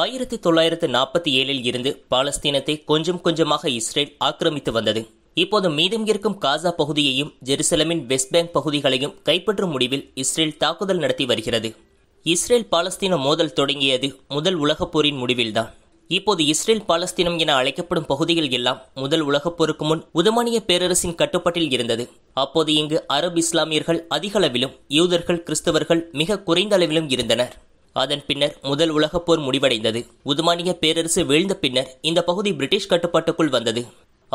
ஆயிரத்தி தொள்ளாயிரத்து நாற்பத்தி ஏழில் இருந்து பாலஸ்தீனத்தை கொஞ்சம் கொஞ்சமாக இஸ்ரேல் ஆக்கிரமித்து வந்தது இப்போது மீதம் இருக்கும் காசா பகுதியையும் ஜெருசலமின் வெஸ்ட் பேங்க் பகுதிகளையும் கைப்பற்றும் முடிவில் இஸ்ரேல் தாக்குதல் நடத்தி வருகிறது இஸ்ரேல் பாலஸ்தீன மோதல் தொடங்கியது முதல் உலகப்போரின் போரின் முடிவில்தான் இப்போது இஸ்ரேல் பாலஸ்தீனம் என அழைக்கப்படும் பகுதிகள் எல்லாம் முதல் உலகப்போருக்கு போருக்கு முன் உதுமானிய பேரரசின் கட்டுப்பாட்டில் இருந்தது அப்போது இங்கு அரபு இஸ்லாமியர்கள் அதிகளவிலும் யூதர்கள் கிறிஸ்தவர்கள் மிக குறைந்த அளவிலும் இருந்தனர் அதன் பின்னர் முதல் உலகப் போர் முடிவடைந்தது உதுமானிய பேரரசு வீழ்ந்த பின்னர் இந்த பகுதி பிரிட்டிஷ் கட்டுப்பாட்டுக்குள் வந்தது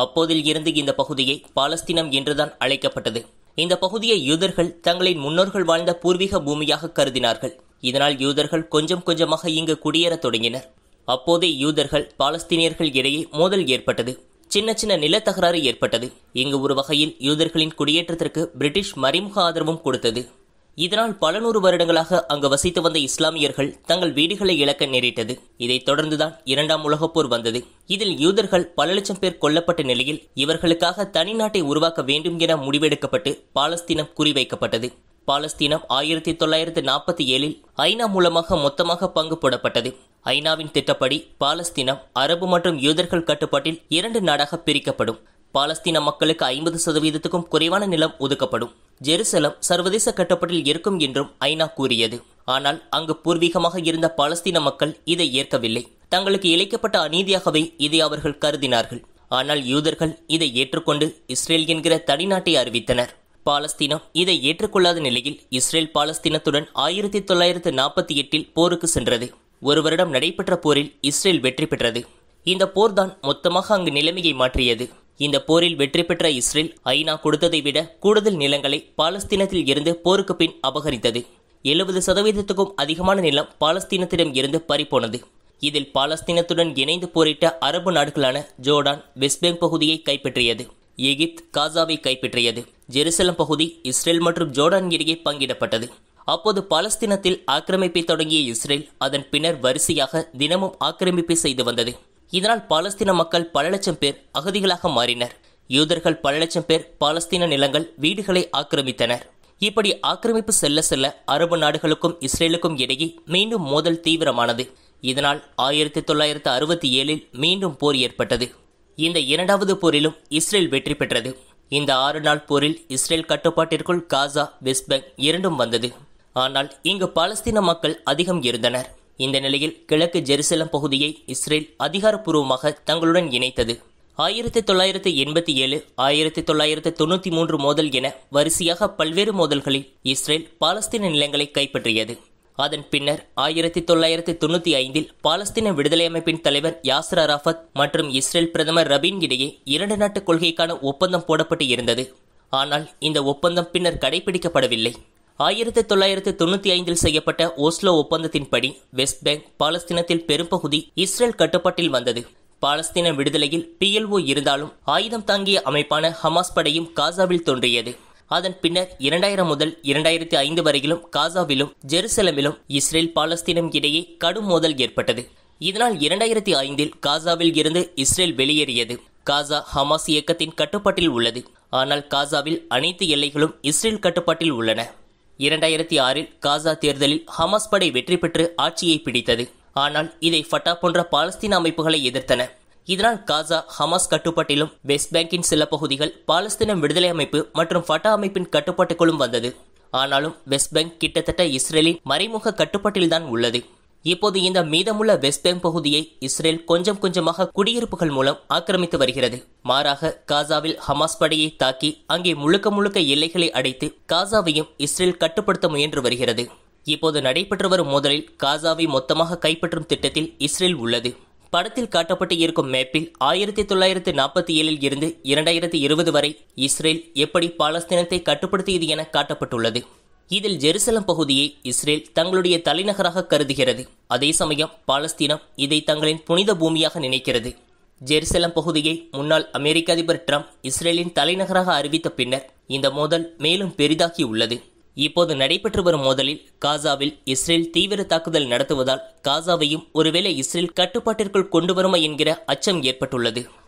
அப்போதில் இருந்து இந்த பகுதியை பாலஸ்தீனம் என்றுதான் அழைக்கப்பட்டது இந்த பகுதியை யூதர்கள் தங்களின் முன்னோர்கள் வாழ்ந்த பூர்வீக பூமியாக கருதினார்கள் இதனால் யூதர்கள் கொஞ்சம் கொஞ்சமாக இங்கு குடியேறத் தொடங்கினர் அப்போதே யூதர்கள் பாலஸ்தீனியர்கள் இடையே மோதல் ஏற்பட்டது சின்ன சின்ன நிலத்தகராறு ஏற்பட்டது இங்கு ஒரு வகையில் யூதர்களின் குடியேற்றத்திற்கு பிரிட்டிஷ் மறைமுக ஆதரவும் கொடுத்தது இதனால் பல நூறு வருடங்களாக அங்கு வசித்து வந்த இஸ்லாமியர்கள் தங்கள் வீடுகளை இழக்க நேரிட்டது இதைத் தொடர்ந்துதான் இரண்டாம் உலகப்போர் வந்தது இதில் யூதர்கள் பல லட்சம் பேர் கொல்லப்பட்ட நிலையில் இவர்களுக்காக தனி நாட்டை உருவாக்க வேண்டும் என முடிவெடுக்கப்பட்டு பாலஸ்தீனம் குறிவைக்கப்பட்டது பாலஸ்தீனம் ஆயிரத்தி தொள்ளாயிரத்து நாற்பத்தி ஏழில் ஐநா மூலமாக மொத்தமாக பங்கு போடப்பட்டது ஐநாவின் திட்டப்படி பாலஸ்தீனம் அரபு மற்றும் யூதர்கள் கட்டுப்பாட்டில் இரண்டு நாடாக பிரிக்கப்படும் பாலஸ்தீன மக்களுக்கு ஐம்பது சதவீதத்துக்கும் குறைவான நிலம் ஒதுக்கப்படும் ஜெருசலம் சர்வதேச கட்டப்பட்டில் இருக்கும் என்றும் ஐநா கூறியது ஆனால் அங்கு பூர்வீகமாக இருந்த பாலஸ்தீன மக்கள் இதை ஏற்கவில்லை தங்களுக்கு இழைக்கப்பட்ட அநீதியாகவே இதை அவர்கள் கருதினார்கள் ஆனால் யூதர்கள் இதை ஏற்றுக்கொண்டு இஸ்ரேல் என்கிற தனிநாட்டை அறிவித்தனர் பாலஸ்தீனம் இதை ஏற்றுக்கொள்ளாத நிலையில் இஸ்ரேல் பாலஸ்தீனத்துடன் ஆயிரத்தி தொள்ளாயிரத்து நாற்பத்தி எட்டில் போருக்கு சென்றது ஒரு வருடம் நடைபெற்ற போரில் இஸ்ரேல் வெற்றி பெற்றது இந்த போர்தான் மொத்தமாக அங்கு நிலைமையை மாற்றியது இந்த போரில் வெற்றி பெற்ற இஸ்ரேல் ஐநா கொடுத்ததை விட கூடுதல் நிலங்களை பாலஸ்தீனத்தில் இருந்து போருக்கு பின் அபகரித்தது எழுபது சதவீதத்துக்கும் அதிகமான நிலம் பாலஸ்தீனத்திடம் இருந்து பறிப்போனது இதில் பாலஸ்தீனத்துடன் இணைந்து போரிட்ட அரபு நாடுகளான ஜோர்டான் வெஸ்ட்பேங்க் பகுதியை கைப்பற்றியது எகிப்த் காசாவை கைப்பற்றியது ஜெருசலம் பகுதி இஸ்ரேல் மற்றும் ஜோர்டான் இடையே பங்கிடப்பட்டது அப்போது பாலஸ்தீனத்தில் ஆக்கிரமிப்பை தொடங்கிய இஸ்ரேல் அதன் பின்னர் வரிசையாக தினமும் ஆக்கிரமிப்பை செய்து வந்தது இதனால் பாலஸ்தீன மக்கள் பல லட்சம் பேர் அகதிகளாக மாறினர் யூதர்கள் பல லட்சம் பேர் பாலஸ்தீன நிலங்கள் வீடுகளை ஆக்கிரமித்தனர் இப்படி ஆக்கிரமிப்பு செல்ல செல்ல அரபு நாடுகளுக்கும் இஸ்ரேலுக்கும் இடையே மீண்டும் மோதல் தீவிரமானது இதனால் ஆயிரத்தி தொள்ளாயிரத்து அறுபத்தி ஏழில் மீண்டும் போர் ஏற்பட்டது இந்த இரண்டாவது போரிலும் இஸ்ரேல் வெற்றி பெற்றது இந்த ஆறு நாள் போரில் இஸ்ரேல் கட்டுப்பாட்டிற்குள் காசா வெஸ்ட் பேங்க் இரண்டும் வந்தது ஆனால் இங்கு பாலஸ்தீன மக்கள் அதிகம் இருந்தனர் இந்த நிலையில் கிழக்கு ஜெருசலம் பகுதியை இஸ்ரேல் அதிகாரப்பூர்வமாக தங்களுடன் இணைத்தது ஆயிரத்தி தொள்ளாயிரத்து எண்பத்தி ஏழு ஆயிரத்தி தொள்ளாயிரத்து தொண்ணூற்றி மூன்று மோதல் என வரிசையாக பல்வேறு மோதல்களில் இஸ்ரேல் பாலஸ்தீன நிலங்களை கைப்பற்றியது அதன் பின்னர் ஆயிரத்தி தொள்ளாயிரத்தி தொண்ணூற்றி ஐந்தில் பாலஸ்தீன விடுதலை அமைப்பின் தலைவர் யாசர் அராஃபத் மற்றும் இஸ்ரேல் பிரதமர் ரபீன் இடையே இரண்டு நாட்டு கொள்கைக்கான ஒப்பந்தம் போடப்பட்டு இருந்தது ஆனால் இந்த ஒப்பந்தம் பின்னர் கடைபிடிக்கப்படவில்லை ஆயிரத்தி தொள்ளாயிரத்தி தொண்ணூத்தி ஐந்தில் செய்யப்பட்ட ஓஸ்லோ ஒப்பந்தத்தின்படி வெஸ்ட் பேங்க் பாலஸ்தீனத்தில் பெரும்பகுதி இஸ்ரேல் கட்டுப்பாட்டில் வந்தது பாலஸ்தீன விடுதலையில் பிஎல்ஓ இருந்தாலும் ஆயுதம் தாங்கிய அமைப்பான ஹமாஸ் படையும் காசாவில் தோன்றியது அதன் பின்னர் இரண்டாயிரம் முதல் இரண்டாயிரத்தி ஐந்து வரையிலும் காசாவிலும் ஜெருசலமிலும் இஸ்ரேல் பாலஸ்தீனம் இடையே கடும் மோதல் ஏற்பட்டது இதனால் இரண்டாயிரத்தி ஐந்தில் காசாவில் இருந்து இஸ்ரேல் வெளியேறியது காசா ஹமாஸ் இயக்கத்தின் கட்டுப்பாட்டில் உள்ளது ஆனால் காசாவில் அனைத்து எல்லைகளும் இஸ்ரேல் கட்டுப்பாட்டில் உள்ளன இரண்டாயிரத்தி ஆறில் காசா தேர்தலில் ஹமாஸ் படை வெற்றி பெற்று ஆட்சியை பிடித்தது ஆனால் இதை ஃபட்டா போன்ற பாலஸ்தீன அமைப்புகளை எதிர்த்தன இதனால் காசா ஹமாஸ் கட்டுப்பாட்டிலும் வெஸ்ட் பேங்கின் சில பகுதிகள் பாலஸ்தீன விடுதலை அமைப்பு மற்றும் ஃபட்டா அமைப்பின் கட்டுப்பாட்டுக்குள்ளும் வந்தது ஆனாலும் வெஸ்ட் பேங்க் கிட்டத்தட்ட இஸ்ரேலின் மறைமுக கட்டுப்பாட்டில்தான் உள்ளது இப்போது இந்த மீதமுள்ள வெஸ்ட் பகுதியை இஸ்ரேல் கொஞ்சம் கொஞ்சமாக குடியிருப்புகள் மூலம் ஆக்கிரமித்து வருகிறது மாறாக காசாவில் ஹமாஸ் படையை தாக்கி அங்கே முழுக்க முழுக்க எல்லைகளை அடைத்து காசாவையும் இஸ்ரேல் கட்டுப்படுத்த முயன்று வருகிறது இப்போது நடைபெற்று வரும் மோதலில் காசாவை மொத்தமாக கைப்பற்றும் திட்டத்தில் இஸ்ரேல் உள்ளது படத்தில் காட்டப்பட்டு இருக்கும் மேப்பில் ஆயிரத்தி தொள்ளாயிரத்தி நாற்பத்தி ஏழில் இருந்து இரண்டாயிரத்தி இருபது வரை இஸ்ரேல் எப்படி பாலஸ்தீனத்தை கட்டுப்படுத்தியது என காட்டப்பட்டுள்ளது இதில் ஜெருசலம் பகுதியை இஸ்ரேல் தங்களுடைய தலைநகராக கருதுகிறது அதே சமயம் பாலஸ்தீனம் இதை தங்களின் புனித பூமியாக நினைக்கிறது ஜெருசலம் பகுதியை முன்னாள் அமெரிக்க அதிபர் டிரம்ப் இஸ்ரேலின் தலைநகராக அறிவித்த பின்னர் இந்த மோதல் மேலும் பெரிதாகி உள்ளது இப்போது நடைபெற்று வரும் மோதலில் காசாவில் இஸ்ரேல் தீவிர தாக்குதல் நடத்துவதால் காசாவையும் ஒருவேளை இஸ்ரேல் கட்டுப்பாட்டிற்குள் கொண்டு வருமா என்கிற அச்சம் ஏற்பட்டுள்ளது